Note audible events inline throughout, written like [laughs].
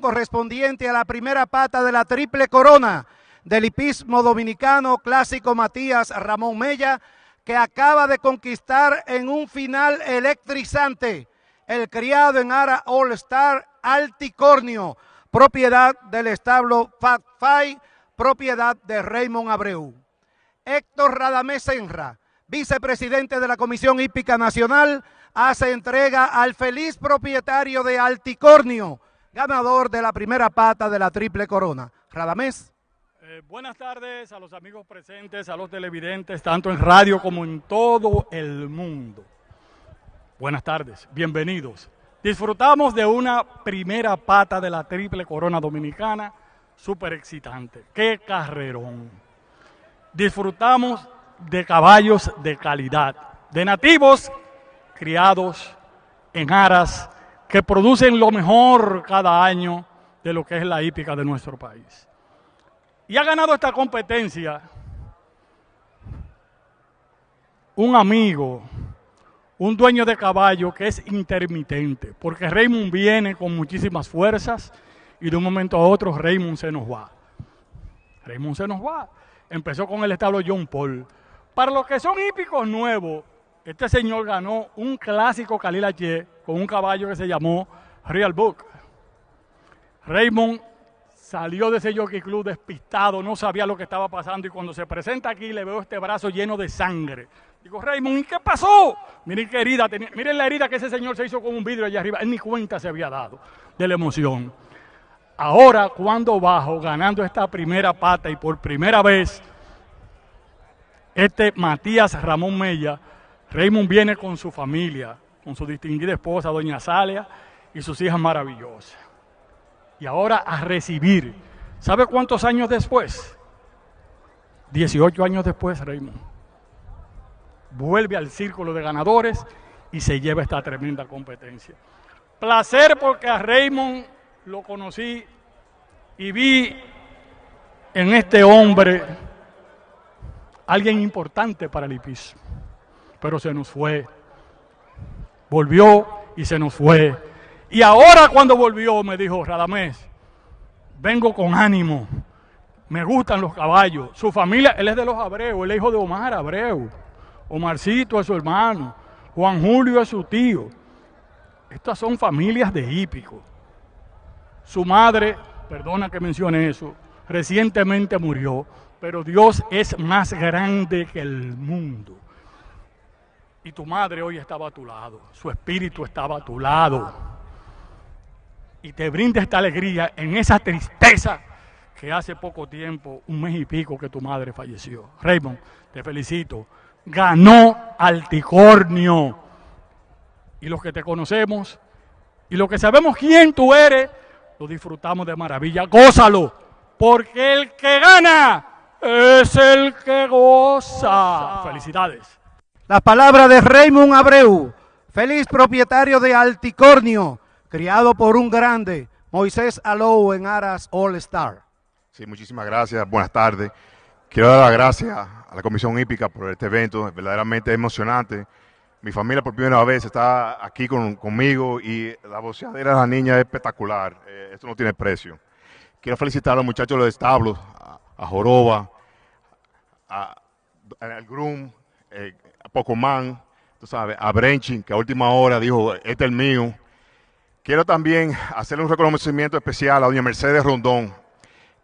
correspondiente a la primera pata de la triple corona del hipismo dominicano clásico Matías Ramón Mella, que acaba de conquistar en un final electrizante el criado en ara All Star Alticornio, propiedad del establo Fat Five, propiedad de Raymond Abreu. Héctor Radamés Senra, vicepresidente de la Comisión Hípica Nacional, hace entrega al feliz propietario de Alticornio, ganador de la primera pata de la Triple Corona. Radamés. Eh, buenas tardes a los amigos presentes, a los televidentes, tanto en radio como en todo el mundo. Buenas tardes, bienvenidos. Disfrutamos de una primera pata de la Triple Corona Dominicana, súper excitante. ¡Qué carrerón! Disfrutamos de caballos de calidad, de nativos criados en aras que producen lo mejor cada año de lo que es la hípica de nuestro país. Y ha ganado esta competencia un amigo, un dueño de caballo que es intermitente, porque Raymond viene con muchísimas fuerzas y de un momento a otro Raymond se nos va. Raymond se nos va. Empezó con el establo John Paul. Para los que son hípicos nuevos, este señor ganó un clásico Calilache con un caballo que se llamó Real Book. Raymond salió de ese jockey club despistado, no sabía lo que estaba pasando y cuando se presenta aquí le veo este brazo lleno de sangre. Digo, Raymond, ¿y qué pasó? Miren qué herida, miren la herida que ese señor se hizo con un vidrio allá arriba. Él ni cuenta se había dado de la emoción. Ahora, cuando bajo, ganando esta primera pata y por primera vez, este Matías Ramón Mella, Raymond viene con su familia, con su distinguida esposa, doña Salia, y sus hijas maravillosas. Y ahora a recibir. ¿Sabe cuántos años después? 18 años después, Raymond. Vuelve al círculo de ganadores y se lleva esta tremenda competencia. Placer porque a Raymond lo conocí y vi en este hombre alguien importante para el IPIS, Pero se nos fue volvió y se nos fue. Y ahora cuando volvió me dijo, Radamés, vengo con ánimo, me gustan los caballos. Su familia, él es de los Abreu, el hijo de Omar Abreu. Omarcito es su hermano, Juan Julio es su tío. Estas son familias de hípicos. Su madre, perdona que mencione eso, recientemente murió, pero Dios es más grande que el mundo. Y tu madre hoy estaba a tu lado, su espíritu estaba a tu lado. Y te brinda esta alegría en esa tristeza que hace poco tiempo, un mes y pico, que tu madre falleció. Raymond, te felicito. Ganó Alticornio. Y los que te conocemos y los que sabemos quién tú eres, lo disfrutamos de maravilla. Gózalo, porque el que gana es el que goza. Felicidades. La palabra de Raymond Abreu, feliz propietario de Alticornio, criado por un grande, Moisés Alou en Aras All Star. Sí, muchísimas gracias, buenas tardes. Quiero dar las gracias a la Comisión Hípica por este evento, verdaderamente emocionante. Mi familia por primera vez está aquí con, conmigo y la boceadera de la niña es espectacular, eh, esto no tiene precio. Quiero felicitar a los muchachos de los establos, a, Joroba, al a, Groom, eh, Pocomán, tú sabes, a Brenchin, que a última hora dijo, este es el mío. Quiero también hacerle un reconocimiento especial a doña Mercedes Rondón,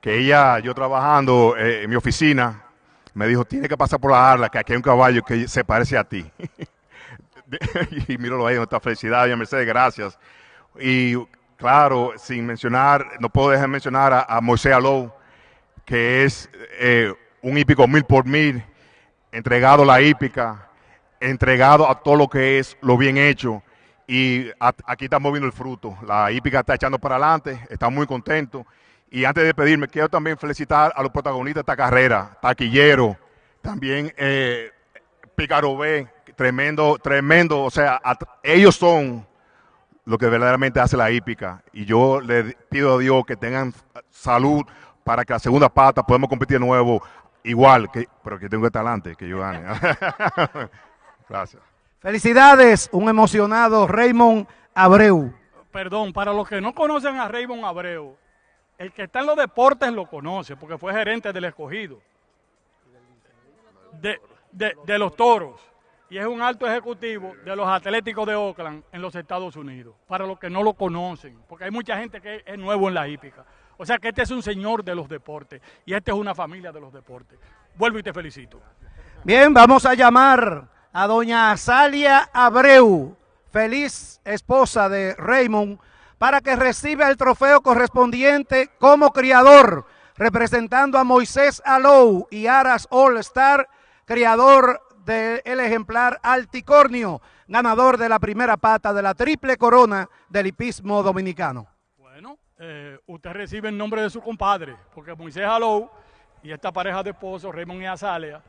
que ella, yo trabajando eh, en mi oficina, me dijo, tiene que pasar por la Arla, que aquí hay un caballo que se parece a ti. [laughs] y míralo ahí, nuestra felicidad, doña Mercedes, gracias. Y claro, sin mencionar, no puedo dejar de mencionar a, Moisés que es eh, un hípico mil por mil, entregado a la hípica, entregado a todo lo que es lo bien hecho. Y aquí estamos viendo el fruto. La hípica está echando para adelante, está muy contento. Y antes de pedirme, quiero también felicitar a los protagonistas de esta carrera, Taquillero, también eh, tremendo, tremendo. O sea, ellos son lo que verdaderamente hace la hípica. Y yo le pido a Dios que tengan salud para que la segunda pata podamos competir de nuevo igual, que, pero que tengo que estar talante, que yo gane. [laughs] Gracias. Felicidades, un emocionado Raymond Abreu. Perdón, para los que no conocen a Raymond Abreu, el que está en los deportes lo conoce, porque fue gerente del escogido, de, los toros, y es un alto ejecutivo de los Atléticos de Oakland en los Estados Unidos, para los que no lo conocen, porque hay mucha gente que es nuevo en la hípica. O sea que este es un señor de los deportes y esta es una familia de los deportes. Vuelvo y te felicito. Bien, vamos a llamar a doña Azalia Abreu, feliz esposa de Raymond, para que reciba el trofeo correspondiente como criador, representando a Moisés Alou y Aras All Star, criador del ejemplar Alticornio, ganador de la primera pata de la triple corona del hipismo dominicano. Bueno, eh, usted recibe el nombre de su compadre, porque Moisés Alou y esta pareja de esposos, Raymond y Azalia,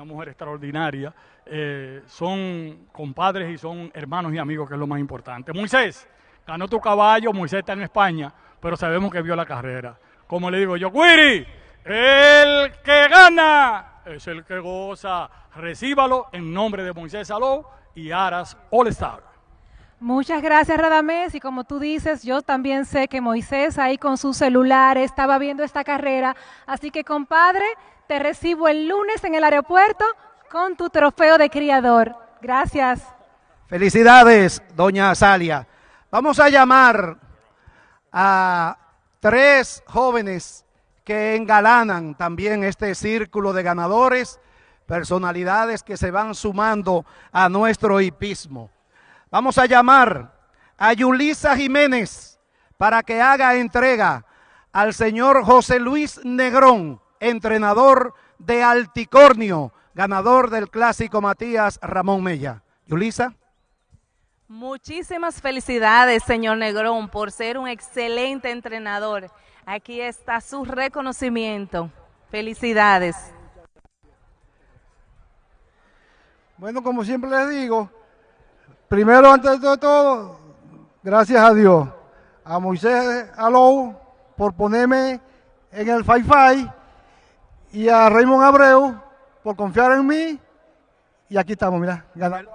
una mujer extraordinaria. Eh, son compadres y son hermanos y amigos, que es lo más importante. Moisés, ganó tu caballo, Moisés está en España, pero sabemos que vio la carrera. Como le digo yo, Quiri, el que gana es el que goza. Recíbalo en nombre de Moisés Saló y Aras All Star. Muchas gracias, Radamés. Y como tú dices, yo también sé que Moisés ahí con su celular estaba viendo esta carrera. Así que, compadre, te recibo el lunes en el aeropuerto con tu trofeo de criador. Gracias. Felicidades, doña Salia. Vamos a llamar a tres jóvenes que engalanan también este círculo de ganadores, personalidades que se van sumando a nuestro hipismo. Vamos a llamar a Yulisa Jiménez para que haga entrega al señor José Luis Negrón, entrenador de Alticornio, ganador del clásico Matías Ramón Mella. Yulisa. Muchísimas felicidades, señor Negrón, por ser un excelente entrenador. Aquí está su reconocimiento. Felicidades. Bueno, como siempre les digo, Primero, antes de todo, gracias a Dios, a Moisés Alou por ponerme en el fight y a Raymond Abreu por confiar en mí. Y aquí estamos, mira, ganando.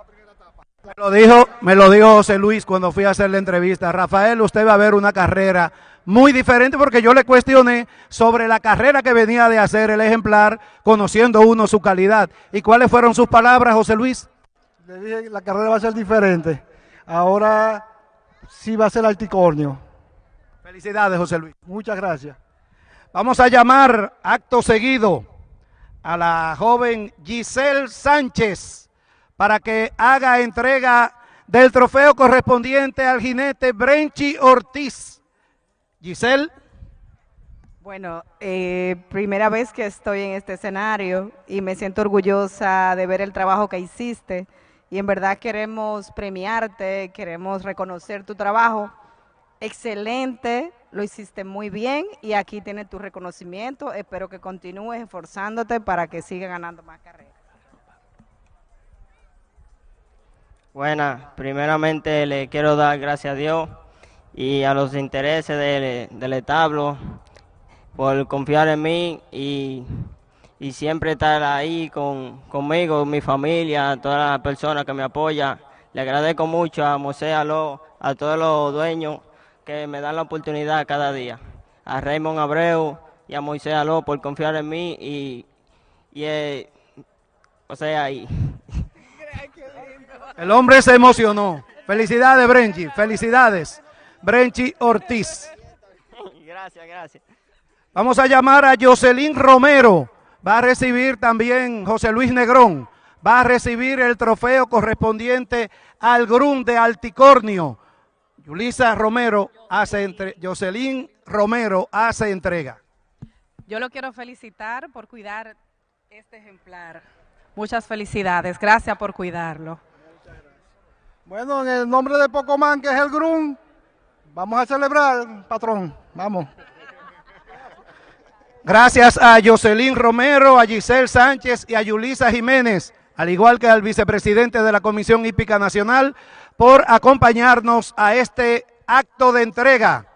Me lo, dijo, me lo dijo José Luis cuando fui a hacer la entrevista. Rafael, usted va a ver una carrera muy diferente porque yo le cuestioné sobre la carrera que venía de hacer el ejemplar, conociendo uno su calidad. ¿Y cuáles fueron sus palabras, José Luis? la carrera va a ser diferente. Ahora sí va a ser alticornio. Felicidades, José Luis. Muchas gracias. Vamos a llamar acto seguido a la joven Giselle Sánchez para que haga entrega del trofeo correspondiente al jinete Brenchi Ortiz. Giselle. Bueno, eh, primera vez que estoy en este escenario y me siento orgullosa de ver el trabajo que hiciste y en verdad queremos premiarte, queremos reconocer tu trabajo. Excelente, lo hiciste muy bien y aquí tienes tu reconocimiento. Espero que continúes esforzándote para que siga ganando más carreras. Buenas, primeramente le quiero dar gracias a Dios y a los intereses del, del, establo por confiar en mí y y siempre estar ahí con, conmigo, mi familia, todas las personas que me apoyan. Le agradezco mucho a Moisés a, a todos los dueños que me dan la oportunidad cada día. A Raymond Abreu y a Moisés Aló por confiar en mí y, y eh, o sea, ahí [laughs] El hombre se emocionó. Felicidades, Brenchi. Felicidades. Brenchi Ortiz. Gracias, gracias. Vamos a llamar a Jocelyn Romero. Va a recibir también José Luis Negrón. Va a recibir el trofeo correspondiente al Grun de Alticornio. Yulisa Romero hace entre, Jocelyn Romero hace entrega. Yo lo quiero felicitar por cuidar este ejemplar. Muchas felicidades. Gracias por cuidarlo. Bueno, en el nombre de Pocomán, que es el Grun, vamos a celebrar, patrón. Vamos. Gracias a Jocelyn Romero, a Giselle Sánchez y a Yulisa Jiménez, al igual que al vicepresidente de la Comisión Hípica Nacional, por acompañarnos a este acto de entrega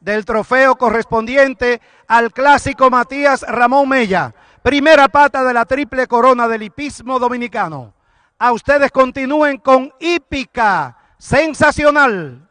del trofeo correspondiente al clásico Matías Ramón Mella, primera pata de la triple corona del hipismo dominicano. A ustedes continúen con Hípica Sensacional.